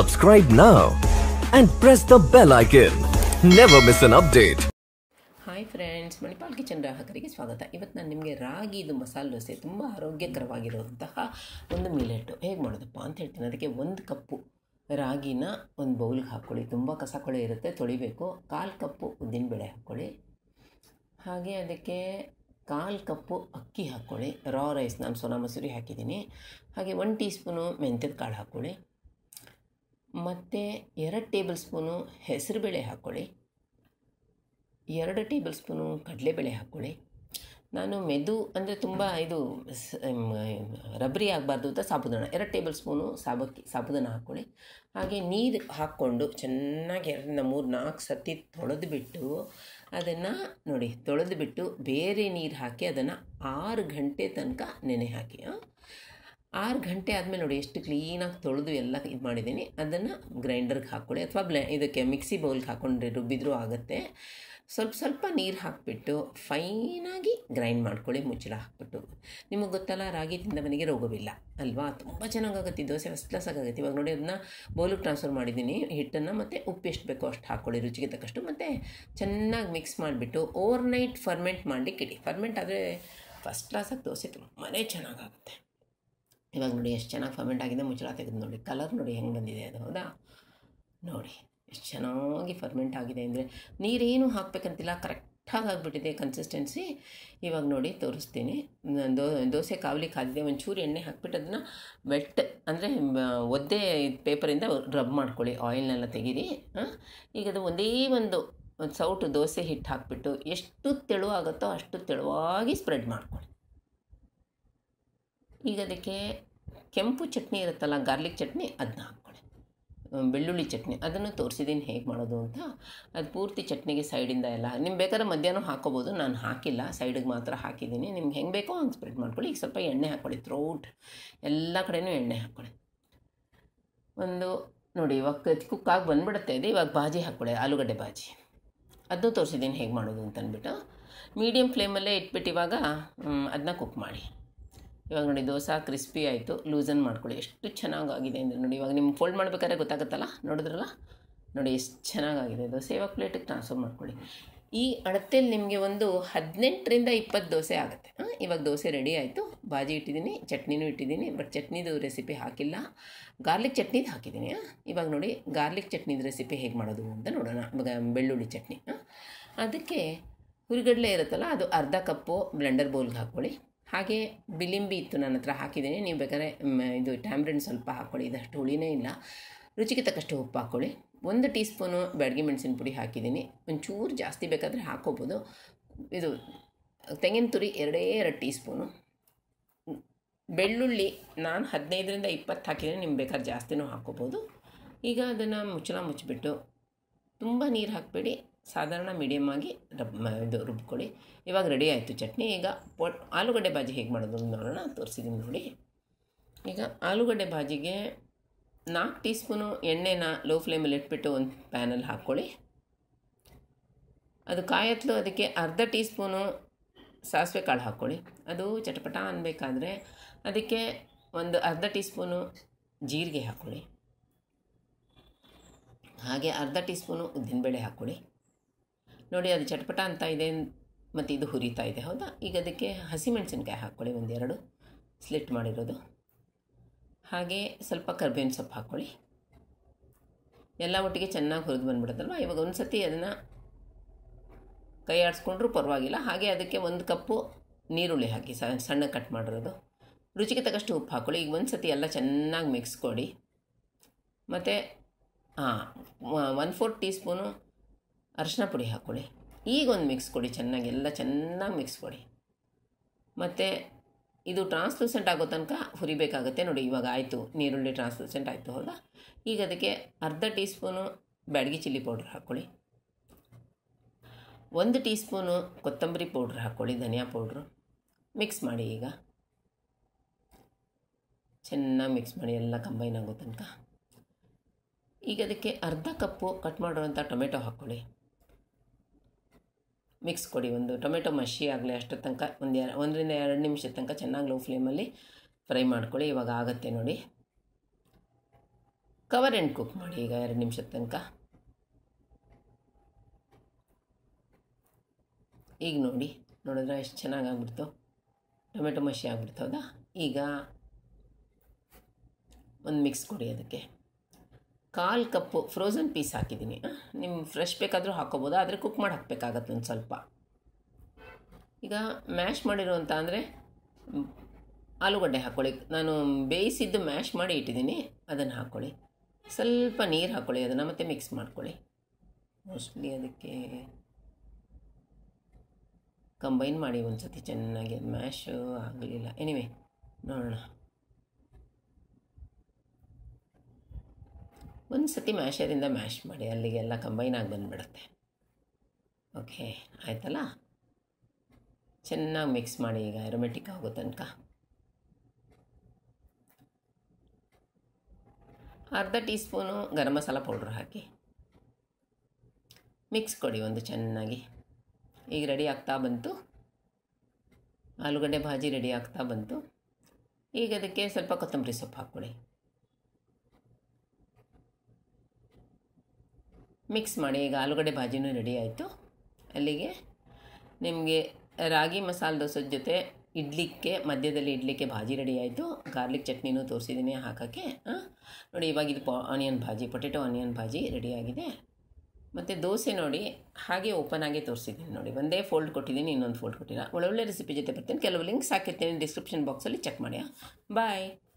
Subscribe now and press the bell icon. Never miss an update. Hi friends Manipal kitchen ಗ್ರಾಹಕರಿಗೆ ಸ್ವಾಗತ ಇವತ್ತು ನಾನು ನಿಮಗೆ ರಾಗಿ ಇದು ಮಸಾಲೆ ದೋಸೆ ತುಂಬ ಆರೋಗ್ಯಕರವಾಗಿರುವಂತಹ ಒಂದು ಮಿಲೆಟು ಹೇಗೆ ಮಾಡೋದಪ್ಪ ಅಂತ ಹೇಳ್ತೀನಿ ಅದಕ್ಕೆ ಒಂದು ಕಪ್ಪು ರಾಗಿನ ಒಂದು ಬೌಲ್ಗೆ ಹಾಕ್ಕೊಳ್ಳಿ ತುಂಬ ಕಸ ಕೊಳೆ ಇರುತ್ತೆ ತೊಳಿಬೇಕು ಕಾಲು ಕಪ್ಪು ಉದ್ದಿನಬೇಳೆ ಹಾಕ್ಕೊಳ್ಳಿ ಹಾಗೆ ಅದಕ್ಕೆ ಕಾಲು ಕಪ್ಪು ಅಕ್ಕಿ ಹಾಕ್ಕೊಳ್ಳಿ ರಾ ರೈಸ್ ನಾನು ಸೋನಾ ಮಸೂರಿ ಹಾಕಿದ್ದೀನಿ ಹಾಗೆ ಒನ್ ಟೀ ಸ್ಪೂನು ಮೆಂತ್ಯದ ಕಾಳು ಹಾಕ್ಕೊಳ್ಳಿ ಮತ್ತು ಎರಡು ಟೇಬಲ್ ಸ್ಪೂನು ಹೆಸರುಬೇಳೆ ಹಾಕ್ಕೊಳ್ಳಿ ಎರಡು ಟೇಬಲ್ ಸ್ಪೂನು ಕಡಲೆಬೇಳೆ ಹಾಕ್ಕೊಳ್ಳಿ ನಾನು ಮೆದು ಅಂದರೆ ತುಂಬ ಇದು ರಬ್ರಿ ಆಗಬಾರ್ದು ಅಂತ ಸಾಬುದಾನ ಎರಡು ಟೇಬಲ್ ಸ್ಪೂನು ಸಾಬಕ್ಕಿ ಸಾಬುದಾನ ಹಾಕ್ಕೊಳ್ಳಿ ಹಾಗೆ ನೀರು ಹಾಕ್ಕೊಂಡು ಚೆನ್ನಾಗಿ ಎರಡರಿಂದ ಮೂರು ನಾಲ್ಕು ಸತಿ ತೊಳೆದು ಬಿಟ್ಟು ಅದನ್ನು ನೋಡಿ ತೊಳೆದು ಬಿಟ್ಟು ಬೇರೆ ನೀರು ಹಾಕಿ ಅದನ್ನು ಆರು ಗಂಟೆ ತನಕ ನೆನೆ ಹಾಕಿ ಆರು ಗಂಟೆ ಆದಮೇಲೆ ನೋಡಿ ಎಷ್ಟು ಕ್ಲೀನಾಗಿ ತೊಳೆದು ಎಲ್ಲ ಇದು ಮಾಡಿದ್ದೀನಿ ಅದನ್ನು ಗ್ರೈಂಡರ್ಗೆ ಹಾಕ್ಕೊಳ್ಳಿ ಅಥವಾ ಬ್ಲೆ ಇದಕ್ಕೆ ಮಿಕ್ಸಿ ಬೌಲ್ಗೆ ಹಾಕ್ಕೊಂಡ್ರೆ ರುಬ್ಬಿದ್ರೂ ಆಗುತ್ತೆ ಸ್ವಲ್ಪ ಸ್ವಲ್ಪ ನೀರು ಹಾಕಿಬಿಟ್ಟು ಫೈನಾಗಿ ಗ್ರೈಂಡ್ ಮಾಡ್ಕೊಳ್ಳಿ ಮುಚ್ಚಳ ಹಾಕ್ಬಿಟ್ಟು ನಿಮಗೆ ಗೊತ್ತಲ್ಲ ತಿಂದ ಮನೆಗೆ ರೋಗವಿಲ್ಲ ಅಲ್ವಾ ತುಂಬ ಚೆನ್ನಾಗಾಗುತ್ತೆ ದೋಸೆ ಫಸ್ಟ್ ಆಗುತ್ತೆ ಇವಾಗ ನೋಡಿ ಅದನ್ನ ಬೌಲಿಗೆ ಟ್ರಾನ್ಸ್ಫರ್ ಮಾಡಿದ್ದೀನಿ ಹಿಟ್ಟನ್ನು ಮತ್ತು ಉಪ್ಪು ಎಷ್ಟು ಬೇಕೋ ಅಷ್ಟು ಹಾಕ್ಕೊಳ್ಳಿ ರುಚಿಗೆ ತಕ್ಕಷ್ಟು ಮತ್ತು ಚೆನ್ನಾಗಿ ಮಿಕ್ಸ್ ಮಾಡಿಬಿಟ್ಟು ಓವರ್ನೈಟ್ ಫರ್ಮೆಂಟ್ ಮಾಡಲಿಕ್ಕೆ ಇಡಿ ಫರ್ಮೆಂಟ್ ಆದರೆ ಫಸ್ಟ್ ಕ್ಲಾಸಾಗಿ ದೋಸೆ ತುಂಬಾ ಚೆನ್ನಾಗಾಗುತ್ತೆ ಇವಾಗ ನೋಡಿ ಎಷ್ಟು ಚೆನ್ನಾಗಿ ಫರ್ಮೆಂಟ್ ಆಗಿದೆ ಮುಚ್ಚಳ ತೆಗೆದು ನೋಡಿ ಕಲರ್ ನೋಡಿ ಹೆಂಗೆ ಬಂದಿದೆ ಅದು ಹೌದಾ ನೋಡಿ ಎಷ್ಟು ಚೆನ್ನಾಗಿ ಫರ್ಮೆಂಟ್ ಆಗಿದೆ ಅಂದರೆ ನೀರೇನು ಹಾಕ್ಬೇಕಂತಿಲ್ಲ ಕರೆಕ್ಟಾಗಿ ಆಗಿಬಿಟ್ಟಿದೆ ಕನ್ಸಿಸ್ಟೆನ್ಸಿ ಇವಾಗ ನೋಡಿ ತೋರಿಸ್ತೀನಿ ದೋ ದೋಸೆ ಕಾವಲಿ ಕಾದಿದೆ ಒಂಚೂರು ಎಣ್ಣೆ ಹಾಕ್ಬಿಟ್ಟು ಅದನ್ನು ವೆಟ್ ಅಂದರೆ ಒದ್ದೆ ಪೇಪರಿಂದ ರಬ್ ಮಾಡ್ಕೊಳ್ಳಿ ಆಯಿಲ್ನೆಲ್ಲ ತೆಗೀರಿ ಹಾಂ ಈಗ ಅದು ಒಂದೇ ಒಂದು ಸೌಟು ದೋಸೆ ಹಿಟ್ಟು ಹಾಕ್ಬಿಟ್ಟು ಎಷ್ಟು ತೆಳುವಾಗುತ್ತೋ ಅಷ್ಟು ತೆಳುವಾಗಿ ಸ್ಪ್ರೆಡ್ ಮಾಡ್ಕೊಳ್ಳಿ ಈಗ ಅದಕ್ಕೆ ಕೆಂಪು ಚಟ್ನಿ ಇರುತ್ತಲ್ಲ ಗಾರ್ಲಿಕ್ ಚಟ್ನಿ ಅದನ್ನ ಹಾಕ್ಕೊಳ್ಳಿ ಬೆಳ್ಳುಳ್ಳಿ ಚಟ್ನಿ ಅದನ್ನು ತೋರಿಸಿದ್ದೀನಿ ಹೇಗೆ ಮಾಡೋದು ಅಂತ ಅದು ಪೂರ್ತಿ ಚಟ್ನಿಗೆ ಸೈಡಿಂದ ಎಲ್ಲ ನಿಮ್ಗೆ ಬೇಕಾದ್ರೆ ಮಧ್ಯಾಹ್ನ ಹಾಕೋಬೋದು ನಾನು ಹಾಕಿಲ್ಲ ಸೈಡಿಗೆ ಮಾತ್ರ ಹಾಕಿದ್ದೀನಿ ನಿಮ್ಗೆ ಹೆಂಗೆ ಬೇಕೋ ಹಂಗೆ ಸ್ಪ್ರೆಡ್ ಮಾಡ್ಕೊಳ್ಳಿ ಈಗ ಸ್ವಲ್ಪ ಎಣ್ಣೆ ಹಾಕ್ಕೊಳ್ಳಿ ಥ್ರೋಟ್ ಎಲ್ಲ ಕಡೆಯೂ ಎಣ್ಣೆ ಹಾಕ್ಕೊಳ್ಳಿ ಒಂದು ನೋಡಿ ಇವಾಗ ಕುಕ್ಕಾಗಿ ಬಂದುಬಿಡುತ್ತೆ ಇದೆ ಇವಾಗ ಬಾಜಿ ಹಾಕ್ಕೊಳ್ಳಿ ಆಲೂಗಡ್ಡೆ ಬಾಜಿ ಅದನ್ನು ತೋರಿಸಿದ್ದೀನಿ ಹೇಗೆ ಮಾಡೋದು ಅಂತ ಅಂದ್ಬಿಟ್ಟು ಮೀಡಿಯಮ್ ಫ್ಲೇಮಲ್ಲೇ ಇಟ್ಬಿಟ್ಟು ಇವಾಗ ಅದನ್ನ ಕುಕ್ ಮಾಡಿ ಇವಾಗ ನೋಡಿ ದೋಸೆ ಕ್ರಿಸ್ಪಿ ಆಯಿತು ಲೂಸನ್ ಮಾಡ್ಕೊಳ್ಳಿ ಎಷ್ಟು ಚೆನ್ನಾಗಾಗಿದೆ ಅಂದರೆ ನೋಡಿ ಇವಾಗ ನಿಮ್ಗೆ ಫೋಲ್ಡ್ ಮಾಡ್ಬೇಕಾದ್ರೆ ಗೊತ್ತಾಗುತ್ತಲ್ಲ ನೋಡಿದ್ರಲ್ಲ ನೋಡಿ ಎಷ್ಟು ಚೆನ್ನಾಗಾಗಿದೆ ದೋಸೆ ಇವಾಗ ಪ್ಲೇಟಿಗೆ ಟ್ರಾನ್ಸ್ಫರ್ ಮಾಡ್ಕೊಳ್ಳಿ ಈ ಅಳತೆಯಲ್ಲಿ ನಿಮಗೆ ಒಂದು ಹದಿನೆಂಟರಿಂದ ಇಪ್ಪತ್ತು ದೋಸೆ ಆಗುತ್ತೆ ಇವಾಗ ದೋಸೆ ರೆಡಿ ಆಯಿತು ಬಾಜಿ ಇಟ್ಟಿದ್ದೀನಿ ಚಟ್ನಿನೂ ಇಟ್ಟಿದ್ದೀನಿ ಬಟ್ ಚಟ್ನಿದು ರೆಸಿಪಿ ಹಾಕಿಲ್ಲ ಗಾರ್ಲಿಕ್ ಚಟ್ನಿದು ಹಾಕಿದ್ದೀನಿ ಇವಾಗ ನೋಡಿ ಗಾರ್ಲಿಕ್ ಚಟ್ನಿದು ರೆಸಿಪಿ ಹೇಗೆ ಮಾಡೋದು ಅಂತ ನೋಡೋಣ ಇವಾಗ ಬೆಳ್ಳುಳ್ಳಿ ಚಟ್ನಿ ಅದಕ್ಕೆ ಹುರಿಗಡಲೆ ಇರುತ್ತಲ್ಲ ಅದು ಅರ್ಧ ಕಪ್ಪು ಬ್ಲೆಂಡರ್ ಬೌಲ್ಗೆ ಹಾಕ್ಕೊಳ್ಳಿ ಹಾಗೆ ಬಿಲಿಂಬಿ ಇತ್ತು ನನ್ನ ಹತ್ರ ಹಾಕಿದ್ದೀನಿ ನೀವು ಬೇಕಾದ್ರೆ ಇದು ಟ್ಯಾಮ್ರಿನ್ ಸ್ವಲ್ಪ ಹಾಕ್ಕೊಳ್ಳಿ ಇದಷ್ಟು ಹುಳಿನೇ ಇಲ್ಲ ರುಚಿಗೆ ತಕ್ಕಷ್ಟು ಉಪ್ಪು ಹಾಕ್ಕೊಳ್ಳಿ ಒಂದು ಟೀ ಸ್ಪೂನು ಬ್ಯಾಡ್ಗೆ ಮೆಣಸಿನ ಪುಡಿ ಹಾಕಿದ್ದೀನಿ ಒಂಚೂರು ಜಾಸ್ತಿ ಬೇಕಾದರೆ ಹಾಕೋಬೋದು ಇದು ತೆಂಗಿನ ತುರಿ ಎರಡೇ ಎರಡು ಟೀ ಸ್ಪೂನು ಬೆಳ್ಳುಳ್ಳಿ ನಾನು ಹದಿನೈದರಿಂದ ಇಪ್ಪತ್ತು ಹಾಕಿದರೆ ನಿಮ್ಗೆ ಬೇಕಾದ್ರೆ ಜಾಸ್ತಿನೂ ಹಾಕ್ಕೋಬೋದು ಈಗ ಅದನ್ನು ಮುಚ್ಚಳ ಮುಚ್ಚಿಬಿಟ್ಟು ತುಂಬ ನೀರು ಹಾಕಬೇಡಿ ಸಾಧಾರಣ ಮೀಡಿಯಮ್ ಆಗಿ ರಬ್ ಇದು ರುಬ್ಕೊಳ್ಳಿ ಇವಾಗ ರೆಡಿ ಆಯಿತು ಚಟ್ನಿ ಈಗ ಪೊಟ್ ಆಲೂಗಡ್ಡೆ ಬಾಜಿ ಹೇಗೆ ಮಾಡೋದು ನೋಡೋಣ ತೋರಿಸಿದ್ದೀನಿ ನೋಡಿ ಈಗ ಆಲೂಗಡ್ಡೆ ಬಾಜಿಗೆ ನಾಲ್ಕು ಟೀ ಸ್ಪೂನು ಎಣ್ಣೆನ ಲೋ ಫ್ಲೇಮಲ್ಲಿ ಇಟ್ಬಿಟ್ಟು ಒಂದು ಪ್ಯಾನಲ್ಲಿ ಹಾಕ್ಕೊಳ್ಳಿ ಅದು ಕಾಯತ್ಲು ಅದಕ್ಕೆ ಅರ್ಧ ಟೀ ಸ್ಪೂನು ಸಾಸಿವೆ ಕಾಳು ಹಾಕ್ಕೊಳ್ಳಿ ಅದು ಚಟಪಟ ಅನ್ನಬೇಕಾದ್ರೆ ಅದಕ್ಕೆ ಒಂದು ಅರ್ಧ ಟೀ ಸ್ಪೂನು ಜೀರಿಗೆ ಹಾಕ್ಕೊಳ್ಳಿ ಹಾಗೆ ಅರ್ಧ ಟೀ ಸ್ಪೂನು ಉದ್ದಿನಬೇಳೆ ಹಾಕ್ಕೊಳ್ಳಿ ನೋಡಿ ಅದು ಚಟ್ಪಟ ಅಂತ ಇದೆ ಮತ್ತು ಇದು ಹುರಿತಾ ಇದೆ ಹೌದಾ ಈಗ ಅದಕ್ಕೆ ಹಸಿಮೆಣಸಿನ್ಕಾಯಿ ಹಾಕ್ಕೊಳ್ಳಿ ಒಂದೆರಡು ಸ್ಲಿಟ್ ಮಾಡಿರೋದು ಹಾಗೆ ಸ್ವಲ್ಪ ಕರ್ಬೇವಿನ ಸೊಪ್ಪು ಹಾಕ್ಕೊಳ್ಳಿ ಎಲ್ಲ ಒಟ್ಟಿಗೆ ಚೆನ್ನಾಗಿ ಹುರಿದು ಬಂದುಬಿಡುತ್ತಲ್ವ ಇವಾಗ ಒಂದು ಸತಿ ಅದನ್ನು ಕೈ ಆಡಿಸ್ಕೊಂಡ್ರೂ ಪರವಾಗಿಲ್ಲ ಹಾಗೆ ಅದಕ್ಕೆ ಒಂದು ಕಪ್ಪು ನೀರುಳ್ಳಿ ಹಾಕಿ ಸಣ್ಣ ಕಟ್ ಮಾಡಿರೋದು ರುಚಿಗೆ ತಕ್ಕಷ್ಟು ಉಪ್ಪು ಹಾಕ್ಕೊಳ್ಳಿ ಈಗ ಒಂದು ಸತಿ ಎಲ್ಲ ಚೆನ್ನಾಗಿ ಮಿಕ್ಸ್ ಕೊಡಿ ಮತ್ತು ಹಾಂ ಒನ್ ಫೋರ್ ಟೀ ಸ್ಪೂನು ಅರಿಶಿನ ಪುಡಿ ಹಾಕ್ಕೊಳ್ಳಿ ಈಗೊಂದು ಮಿಕ್ಸ್ ಕೊಡಿ ಚೆನ್ನಾಗಿ ಎಲ್ಲ ಚೆನ್ನಾಗಿ ಮಿಕ್ಸ್ ಕೊಡಿ ಮತ್ತು ಇದು ಟ್ರಾನ್ಸ್ಲೂಸೆಂಟ್ ಆಗೋ ತನಕ ಹುರಿಬೇಕಾಗುತ್ತೆ ನೋಡಿ ಇವಾಗ ಆಯಿತು ನೀರುಳ್ಳಿ ಟ್ರಾನ್ಸ್ಲೂಸೆಂಟ್ ಆಯಿತು ಹೌದಾ ಈಗ ಅದಕ್ಕೆ ಅರ್ಧ teaspoon Byadagi chilli powder ಹಾಕ್ಕೊಳ್ಳಿ ಒಂದು ಟೀ ಸ್ಪೂನು ಕೊತ್ತಂಬರಿ ಪೌಡ್ರ್ ಹಾಕ್ಕೊಳ್ಳಿ ಧನಿಯಾ ಪೌಡ್ರು ಮಿಕ್ಸ್ ಮಾಡಿ ಈಗ ಚೆನ್ನಾಗಿ ಮಿಕ್ಸ್ ಮಾಡಿ ಎಲ್ಲ ಕಂಬೈನ್ ಆಗೋ ತನಕ ಈಗ ಅದಕ್ಕೆ ಅರ್ಧ ಕಪ್ಪು ಕಟ್ ಮಾಡಿರೋಂಥ ಟೊಮೆಟೊ ಹಾಕ್ಕೊಳ್ಳಿ ಮಿಕ್ಸ್ ಕೊಡಿ ಒಂದು ಟೊಮೆಟೊ ಮಶಿ ಆಗಲಿ ಅಷ್ಟರ ತನಕ ಒಂದು ಎರಡು ಒಂದರಿಂದ ಎರಡು ನಿಮಿಷದ ತನಕ ಚೆನ್ನಾಗಿ ಲೋ ಫ್ಲೇಮಲ್ಲಿ ಫ್ರೈ ಮಾಡ್ಕೊಳ್ಳಿ ಇವಾಗ ಆಗುತ್ತೆ ನೋಡಿ ಕವರ್ ಆ್ಯಂಡ್ ಕುಕ್ ಮಾಡಿ ಈಗ ಎರಡು ನಿಮಿಷದ ತನಕ ಈಗ ನೋಡಿ ನೋಡಿದ್ರೆ ಎಷ್ಟು ಚೆನ್ನಾಗಿ ಆಗ್ಬಿಡ್ತು ಟೊಮೆಟೊ ಮಶಿ ಆಗ್ಬಿಡ್ತು ಹೌದಾ ಈಗ ಒಂದು ಮಿಕ್ಸ್ ಕೊಡಿ ಅದಕ್ಕೆ ಕಾಲು ಕಪ್ಪು ಫ್ರೋಝನ್ ಪೀಸ್ ಹಾಕಿದ್ದೀನಿ ನಿಮ್ಮ ಫ್ರೆಶ್ ಬೇಕಾದರೂ ಹಾಕೋಬೋದು ಆದರೆ ಕುಕ್ ಮಾಡಿ ಹಾಕಬೇಕಾಗತ್ತೆ ಒಂದು ಸ್ವಲ್ಪ ಈಗ ಮ್ಯಾಶ್ ಮಾಡಿರುವಂಥ ಅಂದರೆ ಆಲೂಗಡ್ಡೆ ಹಾಕ್ಕೊಳ್ಳಿ ನಾನು ಬೇಯಿಸಿದ್ದು ಮ್ಯಾಶ್ ಮಾಡಿ ಇಟ್ಟಿದ್ದೀನಿ ಅದನ್ನು ಹಾಕ್ಕೊಳ್ಳಿ ಸ್ವಲ್ಪ ನೀರು ಹಾಕ್ಕೊಳ್ಳಿ ಅದನ್ನು ಮತ್ತೆ ಮಿಕ್ಸ್ ಮಾಡ್ಕೊಳ್ಳಿ ಮೋಸ್ಟ್ಲಿ ಅದಕ್ಕೆ ಕಂಬೈನ್ ಮಾಡಿ ಒಂದು ಸತಿ ಚೆನ್ನಾಗಿ ಅದು ಮ್ಯಾಶು ಆಗಲಿಲ್ಲ ಎನಿವೆ ನೋಡೋಣ ಒಂದು ಸತಿ ಮ್ಯಾಶರಿಂದ ಮ್ಯಾಶ್ ಮಾಡಿ ಅಲ್ಲಿಗೆಲ್ಲ ಕಂಬೈನ್ ಆಗಿ ಬಂದುಬಿಡುತ್ತೆ ಓಕೆ ಆಯ್ತಲ್ಲ ಚೆನ್ನಾಗಿ ಮಿಕ್ಸ್ ಮಾಡಿ ಈಗ ಐರೋಮೆಟಿಕ್ ಆಗೋ ತನಕ ಅರ್ಧ teaspoon garam masala powder ಹಾಕಿ ಮಿಕ್ಸ್ ಕೊಡಿ ಒಂದು ಚೆನ್ನಾಗಿ ಈಗ ರೆಡಿ ಆಗ್ತಾ ಬಂತು ಆಲೂಗಡ್ಡೆ ಭಾಜಿ ರೆಡಿ ಆಗ್ತಾ ಬಂತು ಈಗ ಅದಕ್ಕೆ ಸ್ವಲ್ಪ ಕೊತ್ತಂಬರಿ ಸೊಪ್ಪು ಹಾಕ್ಕೊಳ್ಳಿ ಮಿಕ್ಸ್ ಮಾಡಿ ಈಗ ಆಲೂಗಡ್ಡೆ ಭಾಜಿನೂ ರೆಡಿ ಆಯಿತು ಅಲ್ಲಿಗೆ ನಿಮಗೆ ರಾಗಿ ಮಸಾಲೆ ದೋಸೆ ಜೊತೆ ಇಡ್ಲಿಕ್ಕೆ ಮಧ್ಯದಲ್ಲಿ ಇಡ್ಲಿಕ್ಕೆ ಭಾಜಿ ರೆಡಿ ಆಯಿತು ಗಾರ್ಲಿಕ್ ಚಟ್ನಿನೂ ತೋರಿಸಿದ್ದೀನಿ ಹಾಕೋಕ್ಕೆ ನೋಡಿ ಇವಾಗ ಇದು onion bhaji potato onion bhaji ರೆಡಿಯಾಗಿದೆ ಮತ್ತು ದೋಸೆ ನೋಡಿ ಹಾಗೆ ಓಪನ್ ಆಗಿ ತೋರಿಸಿದ್ದೀನಿ ನೋಡಿ ಒಂದೇ ಫೋಲ್ಡ್ ಕೊಟ್ಟಿದ್ದೀನಿ ಇನ್ನೊಂದು ಫೋಲ್ಡ್ ಕೊಟ್ಟಿಲ್ಲ ಒಳ್ಳೊಳ್ಳೆ ರೆಸಿಪಿ ಜೊತೆ ಬರ್ತೀನಿ ಕೆಲವು ಲಿಂಕ್ಸ್ ಹಾಕಿರ್ತೀನಿ ಡಿಸ್ಕ್ರಿಪ್ಷನ್ ಬಾಕ್ಸಲ್ಲಿ ಚೆಕ್ ಮಾಡಿ ಬಾಯ್